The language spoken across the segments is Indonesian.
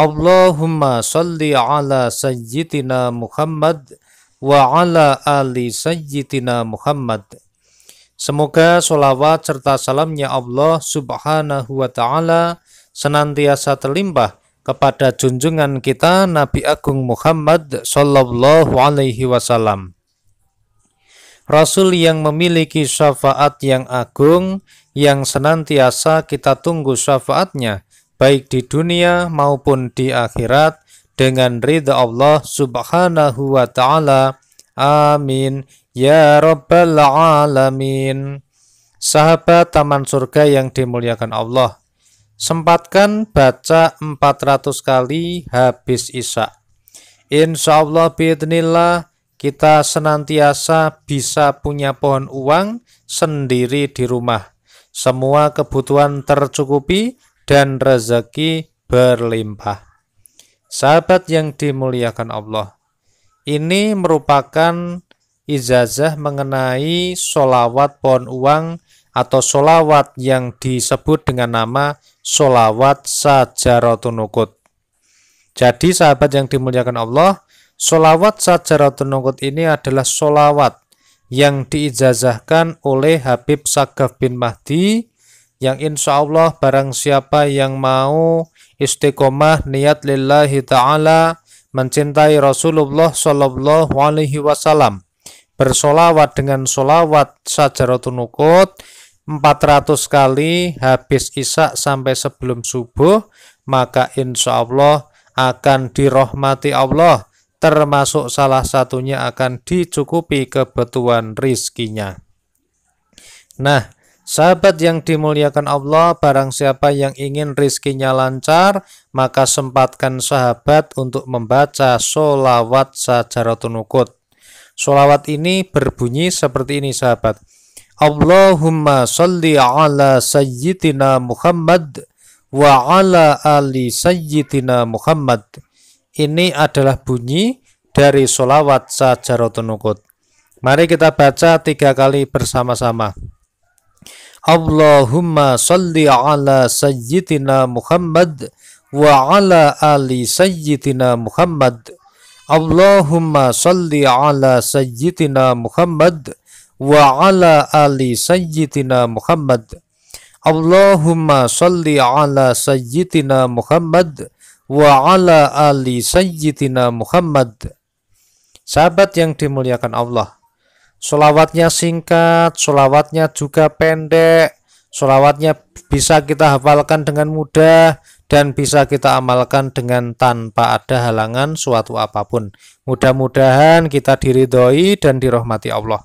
Allahumma salli ala sayyidina Muhammad wa ala ali sayyidina Muhammad. Semoga sholawat serta salamnya Allah subhanahu wa ta'ala senantiasa terlimpah kepada junjungan kita Nabi Agung Muhammad sallallahu alaihi wasallam. Rasul yang memiliki syafaat yang agung yang senantiasa kita tunggu syafaatnya baik di dunia maupun di akhirat dengan ridha Allah Subhanahu wa taala. Amin ya rabbal alamin. Sahabat Taman Surga yang dimuliakan Allah, sempatkan baca 400 kali habis Isya. Insya Allah biidnillah kita senantiasa bisa punya pohon uang sendiri di rumah. Semua kebutuhan tercukupi dan rezeki berlimpah. Sahabat yang dimuliakan Allah, ini merupakan ijazah mengenai solawat pohon uang atau solawat yang disebut dengan nama solawat sajarotunukut. nukut. Jadi sahabat yang dimuliakan Allah, solawat sajarotunukut nukut ini adalah solawat yang diijazahkan oleh Habib Sagaf bin Mahdi yang insya Allah barang siapa yang mau istiqomah niat lillahi ta'ala mencintai Rasulullah Shallallahu Alaihi Wasallam bersolawat dengan solawat sajaratun ukut 400 kali habis isak sampai sebelum subuh maka insya Allah akan dirahmati Allah termasuk salah satunya akan dicukupi kebutuhan rizkinya nah Sahabat yang dimuliakan Allah, barang siapa yang ingin rizkinya lancar, maka sempatkan sahabat untuk membaca solawat sajaratun ukut. Solawat ini berbunyi seperti ini sahabat. Allahumma salli ala sayyidina Muhammad wa ala ali sayyidina Muhammad. Ini adalah bunyi dari solawat sajaratun ukut. Mari kita baca tiga kali bersama-sama. اللهم صل على سيدنا محمد وعلى آل سيدنا محمد اللهم صل على سيدنا محمد وعلى آل سيدنا محمد اللهم صل على سيدنا محمد وعلى ال سيدنا محمد Sahabat yang dimuliakan Allah, solawatnya singkat, solawatnya juga pendek, solawatnya bisa kita hafalkan dengan mudah, dan bisa kita amalkan dengan tanpa ada halangan suatu apapun. Mudah-mudahan kita diridhoi dan dirahmati Allah.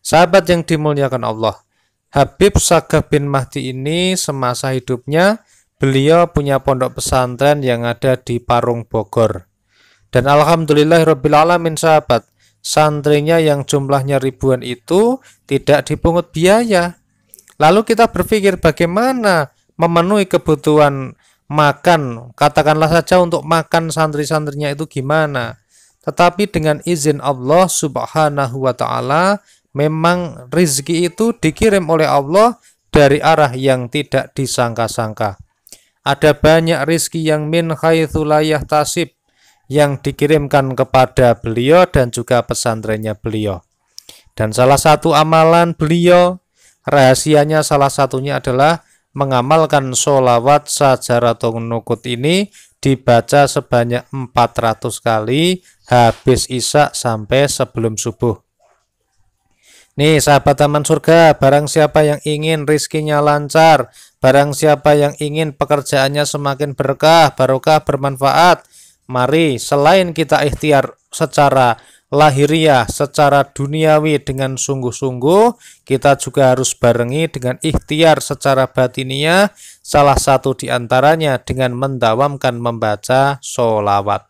Sahabat yang dimuliakan Allah, Habib Sagah bin Mahdi ini semasa hidupnya beliau punya pondok pesantren yang ada di Parung Bogor. Dan alhamdulillah alamin sahabat, santrinya yang jumlahnya ribuan itu tidak dipungut biaya. Lalu kita berpikir bagaimana memenuhi kebutuhan makan, katakanlah saja untuk makan santri-santrinya itu gimana. Tetapi dengan izin Allah subhanahu wa ta'ala, memang rizki itu dikirim oleh Allah dari arah yang tidak disangka-sangka. Ada banyak rizki yang min khaythu tasib, yang dikirimkan kepada beliau dan juga pesantrennya beliau. Dan salah satu amalan beliau, rahasianya salah satunya adalah mengamalkan sholawat sajaratun nukut ini dibaca sebanyak 400 kali habis isak sampai sebelum subuh. Nih sahabat taman surga, barang siapa yang ingin rizkinya lancar, barang siapa yang ingin pekerjaannya semakin berkah, barokah, bermanfaat, Mari selain kita ikhtiar secara lahiriah, secara duniawi dengan sungguh-sungguh, kita juga harus barengi dengan ikhtiar secara batiniah, salah satu diantaranya dengan mendawamkan membaca sholawat.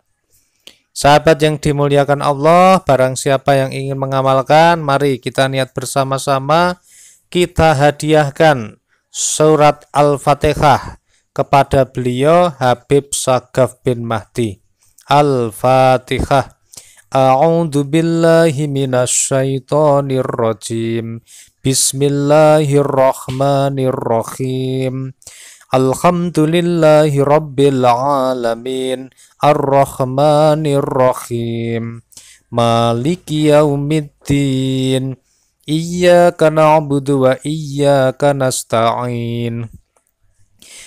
Sahabat yang dimuliakan Allah, barang siapa yang ingin mengamalkan, mari kita niat bersama-sama, kita hadiahkan surat Al-Fatihah kepada beliau Habib Sagaf bin Mahdi. Al-Fatihah. A'udhu billahi minasyaitonir rajim. Bismillahirrahmanirrahim. Alhamdulillahi rabbil alamin. Ar-Rahmanirrahim. Maliki yaumiddin. Iyyaka na'budu wa iyyaka nasta'in.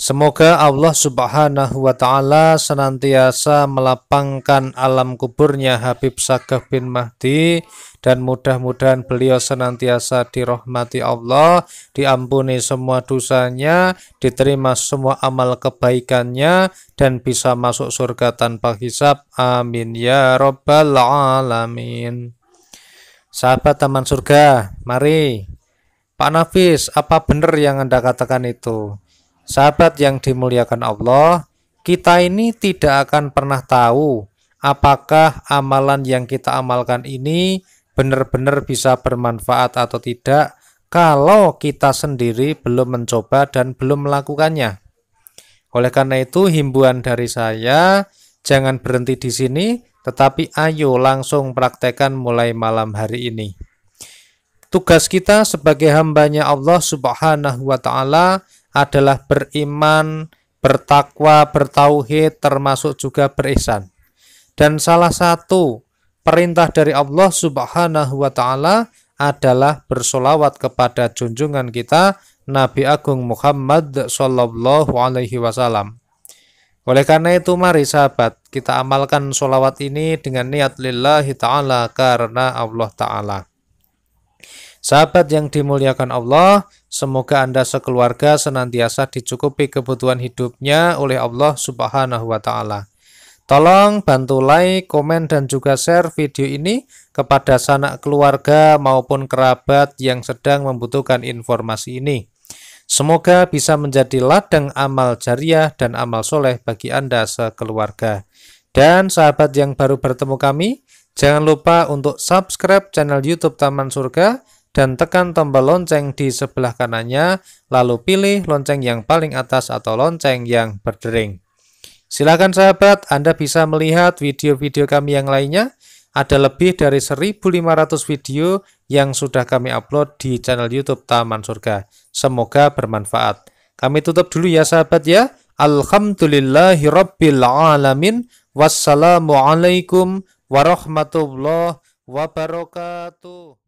Semoga Allah Subhanahu wa taala senantiasa melapangkan alam kuburnya Habib Sagaf bin Mahdi dan mudah-mudahan beliau senantiasa dirahmati Allah, diampuni semua dosanya, diterima semua amal kebaikannya dan bisa masuk surga tanpa hisab. Amin ya rabbal alamin. Sahabat Taman Surga, mari Pak Nafis, apa benar yang Anda katakan itu? Sahabat yang dimuliakan Allah, kita ini tidak akan pernah tahu apakah amalan yang kita amalkan ini benar-benar bisa bermanfaat atau tidak kalau kita sendiri belum mencoba dan belum melakukannya. Oleh karena itu, himbuan dari saya, jangan berhenti di sini, tetapi ayo langsung praktekkan mulai malam hari ini. Tugas kita sebagai hambanya Allah Subhanahu wa Ta'ala adalah beriman, bertakwa, bertauhid, termasuk juga berihsan. Dan salah satu perintah dari Allah Subhanahu wa taala adalah bersolawat kepada junjungan kita Nabi Agung Muhammad Sallallahu Alaihi Wasallam. Oleh karena itu mari sahabat kita amalkan solawat ini dengan niat lillahi ta'ala karena Allah ta'ala. Sahabat yang dimuliakan Allah, semoga Anda sekeluarga senantiasa dicukupi kebutuhan hidupnya oleh Allah Subhanahu wa taala. Tolong bantu like, komen dan juga share video ini kepada sanak keluarga maupun kerabat yang sedang membutuhkan informasi ini. Semoga bisa menjadi ladang amal jariah dan amal soleh bagi Anda sekeluarga. Dan sahabat yang baru bertemu kami, jangan lupa untuk subscribe channel YouTube Taman Surga dan tekan tombol lonceng di sebelah kanannya, lalu pilih lonceng yang paling atas atau lonceng yang berdering. Silakan sahabat, Anda bisa melihat video-video kami yang lainnya. Ada lebih dari 1.500 video yang sudah kami upload di channel YouTube Taman Surga. Semoga bermanfaat. Kami tutup dulu ya sahabat ya. Alhamdulillahirrabbilalamin. Wassalamualaikum warahmatullahi wabarakatuh.